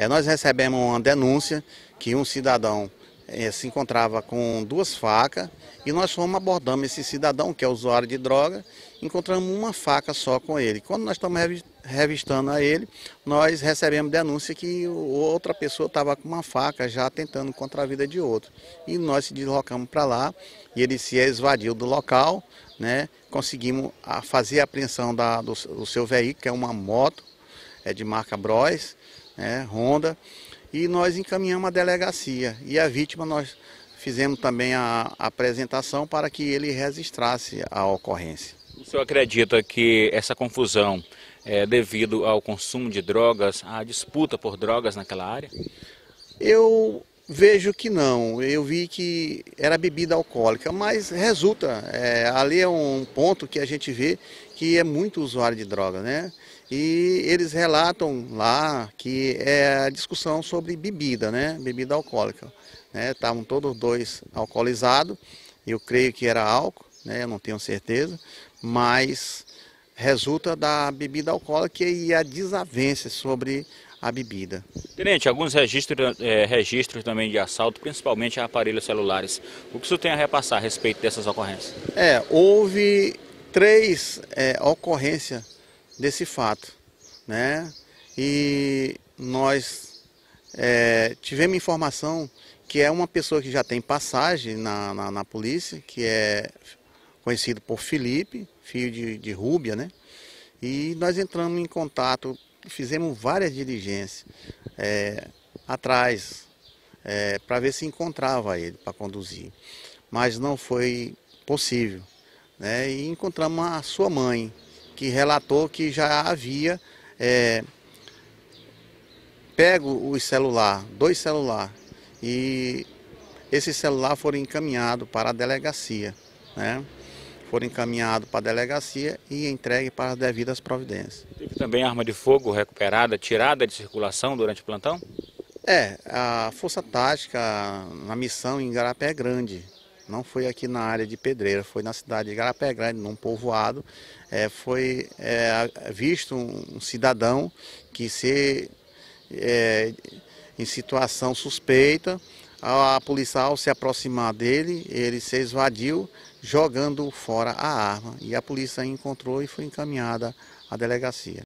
É, nós recebemos uma denúncia que um cidadão é, se encontrava com duas facas e nós fomos abordando esse cidadão, que é usuário de droga, encontramos uma faca só com ele. Quando nós estamos revistando a ele, nós recebemos denúncia que outra pessoa estava com uma faca já tentando contra a vida de outro. E nós se deslocamos para lá e ele se esvadiu do local, né? conseguimos ah, fazer a apreensão da, do, do seu veículo, que é uma moto é de marca Bros, né, ronda, e nós encaminhamos a delegacia. E a vítima nós fizemos também a apresentação para que ele registrasse a ocorrência. O senhor acredita que essa confusão é devido ao consumo de drogas, à disputa por drogas naquela área? Eu Vejo que não. Eu vi que era bebida alcoólica, mas resulta. É, ali é um ponto que a gente vê que é muito usuário de droga, né? E eles relatam lá que é a discussão sobre bebida, né? Bebida alcoólica. Né? Estavam né? todos dois alcoolizados. Eu creio que era álcool, né? Eu não tenho certeza, mas resulta da bebida alcoólica e a desavença sobre a bebida. Tenente, alguns registros, é, eh, registros também de assalto, principalmente a aparelhos celulares. O que o senhor tem a repassar a respeito dessas ocorrências? É, houve três é, eh, ocorrências desse fato, né? E nós é, tivemos informação que é uma pessoa que já tem passagem na, na, na polícia, que é conhecido por Felipe, filho de, de Rúbia, né? E nós entramos em contato fizemos várias diligências é, atrás é, para ver se encontrava ele para conduzir, mas não foi possível. Né? E encontramos a sua mãe, que relatou que já havia é, pego os celular, dois celular, e esses celular foram encaminhados para a delegacia. Né? for encaminhado para a delegacia e entregue para as devidas providências. Teve também arma de fogo recuperada, tirada de circulação durante o plantão? É, a força tática na missão em Garapé é Grande, não foi aqui na área de Pedreira, foi na cidade de Garapé é Grande, num povoado, é, foi é, visto um, um, cidadão que se é, em situação suspeita a polícia ao se aproximar dele, ele se esvadiu, jogando fora a arma. E a polícia encontrou e foi encaminhada à delegacia.